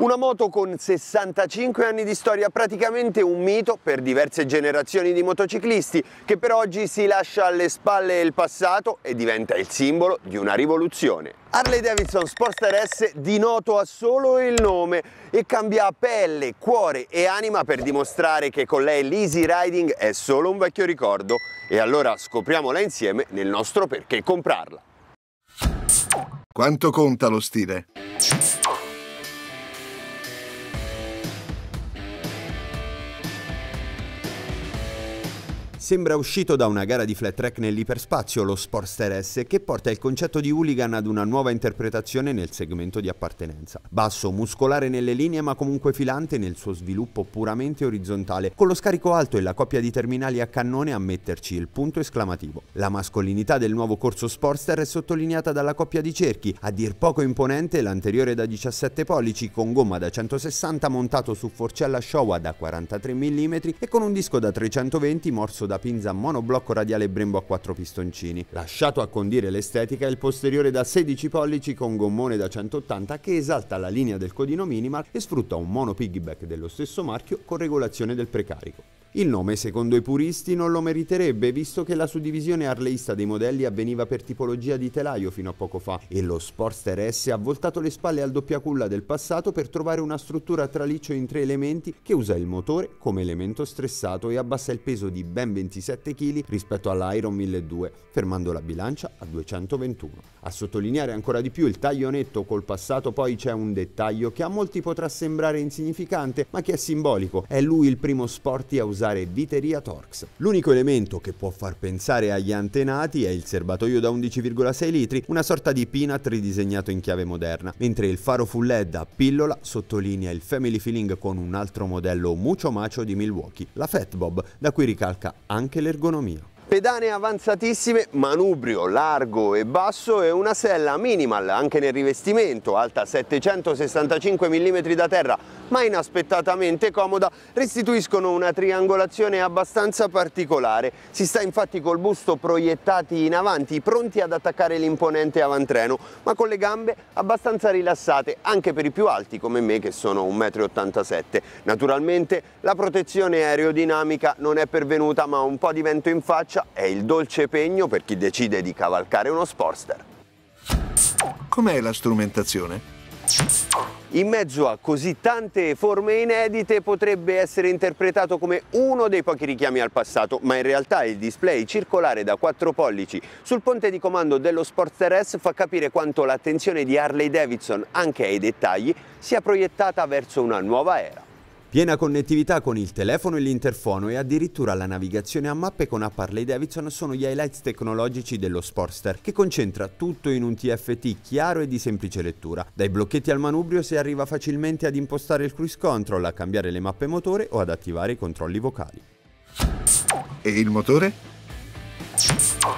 Una moto con 65 anni di storia, praticamente un mito per diverse generazioni di motociclisti, che per oggi si lascia alle spalle il passato e diventa il simbolo di una rivoluzione. Harley Davidson Sportster S di noto ha solo il nome e cambia pelle, cuore e anima per dimostrare che con lei l'easy riding è solo un vecchio ricordo. E allora scopriamola insieme nel nostro perché comprarla. Quanto conta lo stile? Sembra uscito da una gara di flat track nell'iperspazio lo Sportster S che porta il concetto di hooligan ad una nuova interpretazione nel segmento di appartenenza. Basso, muscolare nelle linee ma comunque filante nel suo sviluppo puramente orizzontale, con lo scarico alto e la coppia di terminali a cannone a metterci il punto esclamativo. La mascolinità del nuovo corso Sportster è sottolineata dalla coppia di cerchi, a dir poco imponente l'anteriore da 17 pollici con gomma da 160 montato su forcella Showa da 43 mm e con un disco da 320 morso da pinza monoblocco radiale Brembo a quattro pistoncini. Lasciato a condire l'estetica è il posteriore da 16 pollici con gommone da 180 che esalta la linea del codino minimal e sfrutta un mono piggyback dello stesso marchio con regolazione del precarico. Il nome, secondo i puristi, non lo meriterebbe, visto che la suddivisione arleista dei modelli avveniva per tipologia di telaio fino a poco fa e lo Sportster S ha voltato le spalle al doppia culla del passato per trovare una struttura traliccio in tre elementi che usa il motore come elemento stressato e abbassa il peso di ben 27 kg rispetto all'Iron 1002, fermando la bilancia a 221. A sottolineare ancora di più il taglio netto col passato poi c'è un dettaglio che a molti potrà sembrare insignificante ma che è simbolico, è lui il primo sporty a usare Viteria Torx. L'unico elemento che può far pensare agli antenati è il serbatoio da 11,6 litri, una sorta di peanut ridisegnato in chiave moderna, mentre il faro full LED a pillola sottolinea il family feeling con un altro modello mucho macho di Milwaukee, la Fatbob, da cui ricalca anche l'ergonomia pedane avanzatissime, manubrio largo e basso e una sella minimal anche nel rivestimento, alta 765 mm da terra ma inaspettatamente comoda, restituiscono una triangolazione abbastanza particolare. Si sta infatti col busto proiettati in avanti, pronti ad attaccare l'imponente avantreno, ma con le gambe abbastanza rilassate anche per i più alti come me che sono 1,87 m. Naturalmente la protezione aerodinamica non è pervenuta ma un po' di vento in faccia camicia cioè, è il dolce pegno per chi decide di cavalcare uno Sportster. Com'è la strumentazione? In mezzo a così tante forme inedite potrebbe essere interpretato come uno dei pochi richiami al passato, ma in realtà il display circolare da 4 pollici sul ponte di comando dello Sportster S fa capire quanto l'attenzione di Harley Davidson anche ai dettagli sia proiettata verso una nuova era. Piena connettività con il telefono e l'interfono e addirittura la navigazione a mappe con app Harley Davidson sono gli highlights tecnologici dello Sportster, che concentra tutto in un TFT chiaro e di semplice lettura. Dai blocchetti al manubrio si arriva facilmente ad impostare il cruise control, a cambiare le mappe motore o ad attivare i controlli vocali. E il motore?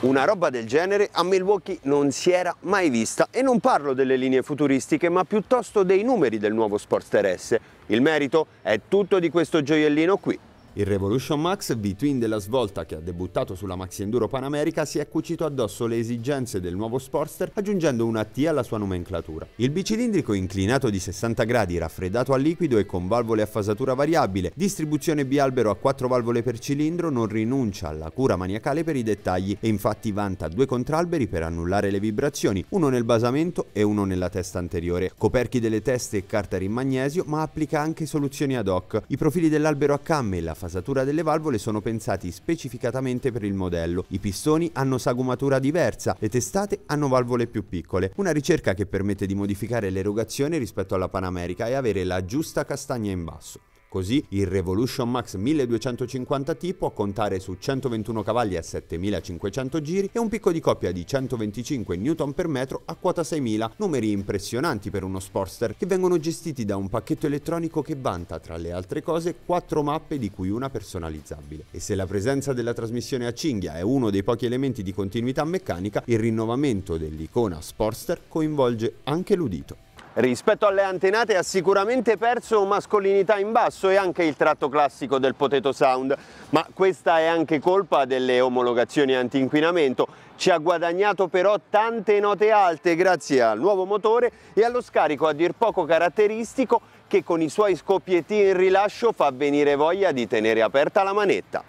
Una roba del genere a Milwaukee non si era mai vista e non parlo delle linee futuristiche ma piuttosto dei numeri del nuovo Sportster S. Il merito è tutto di questo gioiellino qui. Il Revolution Max V-Twin della svolta che ha debuttato sulla Maxi Enduro Panamerica si è cucito addosso le esigenze del nuovo Sportster aggiungendo una T alla sua nomenclatura. Il bicilindrico inclinato di 60 gradi, raffreddato a liquido e con valvole a fasatura variabile, distribuzione bialbero a 4 valvole per cilindro non rinuncia alla cura maniacale per i dettagli e infatti vanta due contralberi per annullare le vibrazioni, uno nel basamento e uno nella testa anteriore, coperchi delle teste e cartari in magnesio ma applica anche soluzioni ad hoc. I profili dell'albero a camme e la fasatura fasatura delle valvole sono pensati specificatamente per il modello. I pistoni hanno sagomatura diversa, le testate hanno valvole più piccole. Una ricerca che permette di modificare l'erogazione rispetto alla Panamerica e avere la giusta castagna in basso. Così il Revolution Max 1250 T può contare su 121 cavalli a 7500 giri e un picco di coppia di 125 Nm a quota 6000, numeri impressionanti per uno Sportster che vengono gestiti da un pacchetto elettronico che vanta tra le altre cose quattro mappe di cui una personalizzabile. E se la presenza della trasmissione a cinghia è uno dei pochi elementi di continuità meccanica, il rinnovamento dell'icona Sportster coinvolge anche l'udito. Rispetto alle antenate ha sicuramente perso mascolinità in basso e anche il tratto classico del Potato Sound, ma questa è anche colpa delle omologazioni anti-inquinamento. Ci ha guadagnato però tante note alte grazie al nuovo motore e allo scarico a dir poco caratteristico che con i suoi scoppietti in rilascio fa venire voglia di tenere aperta la manetta.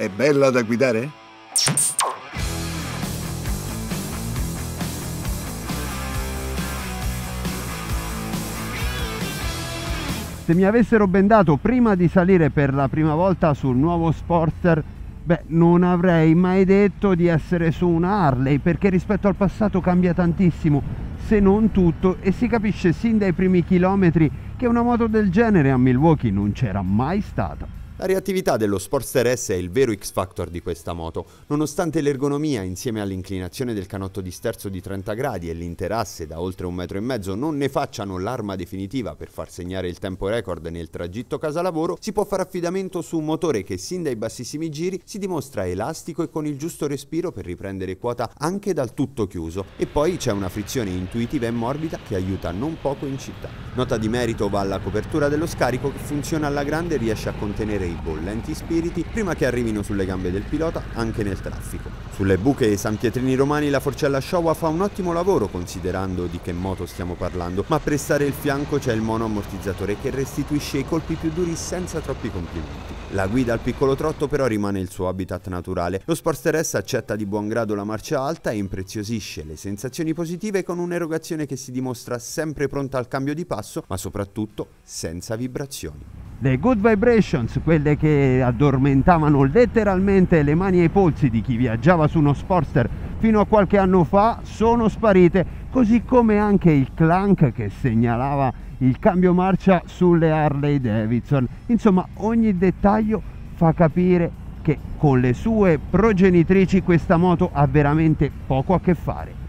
È bella da guidare? Se mi avessero bendato prima di salire per la prima volta sul nuovo Sportster, beh, non avrei mai detto di essere su una Harley, perché rispetto al passato cambia tantissimo se non tutto e si capisce sin dai primi chilometri che una moto del genere a Milwaukee non c'era mai stata. La reattività dello Sportster S è il vero X Factor di questa moto. Nonostante l'ergonomia, insieme all'inclinazione del canotto di sterzo di 30 gradi e l'interasse da oltre un metro e mezzo non ne facciano l'arma definitiva per far segnare il tempo record nel tragitto casa-lavoro, si può fare affidamento su un motore che sin dai bassissimi giri si dimostra elastico e con il giusto respiro per riprendere quota anche dal tutto chiuso. E poi c'è una frizione intuitiva e morbida che aiuta non poco in città. Nota di merito va alla copertura dello scarico che funziona alla grande e riesce a contenere i bollenti spiriti prima che arrivino sulle gambe del pilota anche nel traffico. Sulle buche e San Pietrini Romani la forcella Showa fa un ottimo lavoro considerando di che moto stiamo parlando, ma a prestare il fianco c'è il mono ammortizzatore che restituisce i colpi più duri senza troppi complimenti. La guida al piccolo trotto però rimane il suo habitat naturale. Lo Sporter S accetta di buon grado la marcia alta e impreziosisce le sensazioni positive con un'erogazione che si dimostra sempre pronta al cambio di passo, ma soprattutto senza vibrazioni. Le good vibrations, quelle che addormentavano letteralmente le mani e i polsi di chi viaggiava su uno Sportster fino a qualche anno fa, sono sparite, così come anche il clunk che segnalava il cambio marcia sulle Harley Davidson. Insomma, ogni dettaglio fa capire che con le sue progenitrici questa moto ha veramente poco a che fare.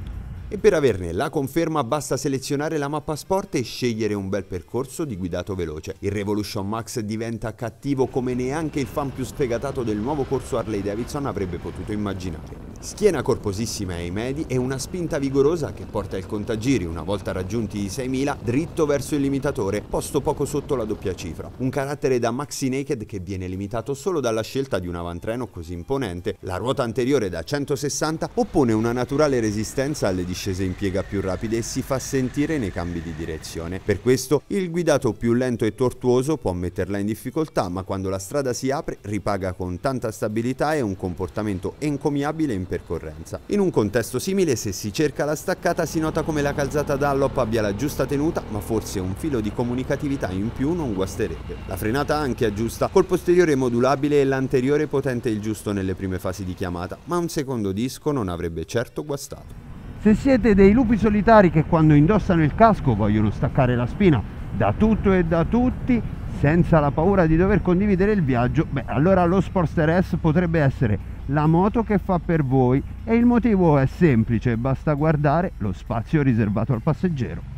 E per averne la conferma basta selezionare la mappa sport e scegliere un bel percorso di guidato veloce. Il Revolution Max diventa cattivo come neanche il fan più sfegatato del nuovo corso Harley Davidson avrebbe potuto immaginare. Schiena corposissima ai medi e una spinta vigorosa che porta il contagiri, una volta raggiunti i 6.000, dritto verso il limitatore, posto poco sotto la doppia cifra. Un carattere da maxi naked che viene limitato solo dalla scelta di un avantreno così imponente. La ruota anteriore da 160 oppone una naturale resistenza alle discipline discese in piega più rapide e si fa sentire nei cambi di direzione. Per questo il guidato più lento e tortuoso può metterla in difficoltà, ma quando la strada si apre ripaga con tanta stabilità e un comportamento encomiabile in percorrenza. In un contesto simile, se si cerca la staccata, si nota come la calzata Dallop abbia la giusta tenuta, ma forse un filo di comunicatività in più non guasterebbe. La frenata anche aggiusta, col posteriore modulabile e l'anteriore potente il giusto nelle prime fasi di chiamata, ma un secondo disco non avrebbe certo guastato. Se siete dei lupi solitari che quando indossano il casco vogliono staccare la spina da tutto e da tutti, senza la paura di dover condividere il viaggio, beh, allora lo Sportster S potrebbe essere la moto che fa per voi e il motivo è semplice, basta guardare lo spazio riservato al passeggero.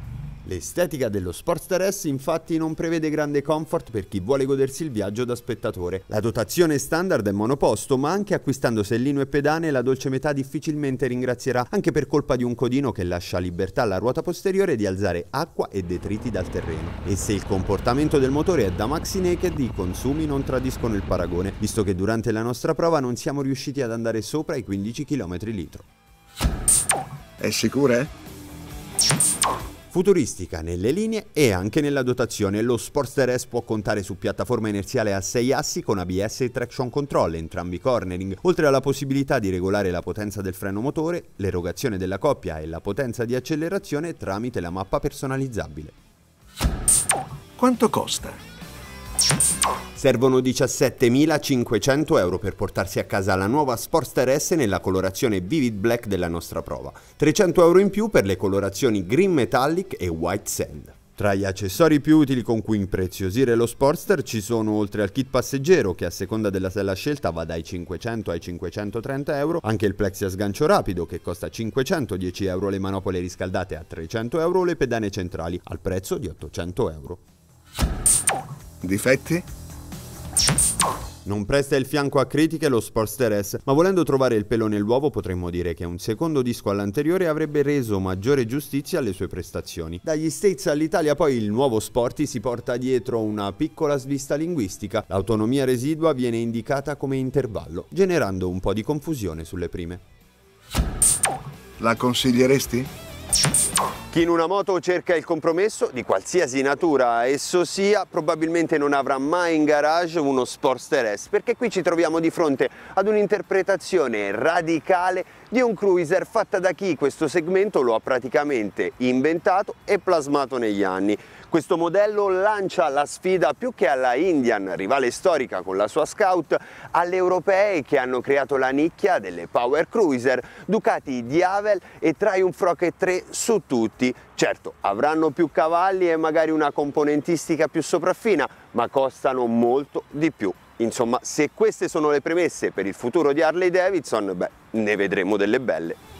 L'estetica dello Sportster S infatti non prevede grande comfort per chi vuole godersi il viaggio da spettatore. La dotazione standard è monoposto, ma anche acquistando sellino e pedane la dolce metà difficilmente ringrazierà, anche per colpa di un codino che lascia libertà alla ruota posteriore di alzare acqua e detriti dal terreno. E se il comportamento del motore è da maxi naked, i consumi non tradiscono il paragone, visto che durante la nostra prova non siamo riusciti ad andare sopra i 15 km litro. È sicura? Eh? Futuristica nelle linee e anche nella dotazione, lo Sportster S può contare su piattaforma inerziale a 6 assi con ABS e traction control, entrambi cornering, oltre alla possibilità di regolare la potenza del freno motore, l'erogazione della coppia e la potenza di accelerazione tramite la mappa personalizzabile. Quanto costa? Servono 17.500 euro per portarsi a casa la nuova Sportster S nella colorazione Vivid Black della nostra prova, 300 euro in più per le colorazioni Green Metallic e White Sand. Tra gli accessori più utili con cui impreziosire lo Sportster ci sono oltre al kit passeggero che a seconda della sella scelta va dai 500 ai 530 euro, anche il plexi a sgancio rapido che costa 510 euro, le manopole riscaldate a 300 euro, le pedane centrali al prezzo di 800 euro. Difetti? Non presta il fianco a critiche lo Sportster S, ma volendo trovare il pelo nell'uovo potremmo dire che un secondo disco all'anteriore avrebbe reso maggiore giustizia alle sue prestazioni. Dagli States all'Italia poi il nuovo Sporty si porta dietro una piccola svista linguistica, l'autonomia residua viene indicata come intervallo, generando un po' di confusione sulle prime. La consiglieresti? Chi in una moto cerca il compromesso, di qualsiasi natura esso sia, probabilmente non avrà mai in garage uno Sportster S, perché qui ci troviamo di fronte ad un'interpretazione radicale di un cruiser fatta da chi questo segmento lo ha praticamente inventato e plasmato negli anni. Questo modello lancia la sfida più che alla Indian, rivale storica con la sua Scout, alle europee che hanno creato la nicchia delle Power Cruiser, Ducati Diavel e Triumph Rocket 3 su tutti tutti, certo avranno più cavalli e magari una componentistica più sopraffina, ma costano molto di più. Insomma, se queste sono le premesse per il futuro di Harley Davidson, beh, ne vedremo delle belle.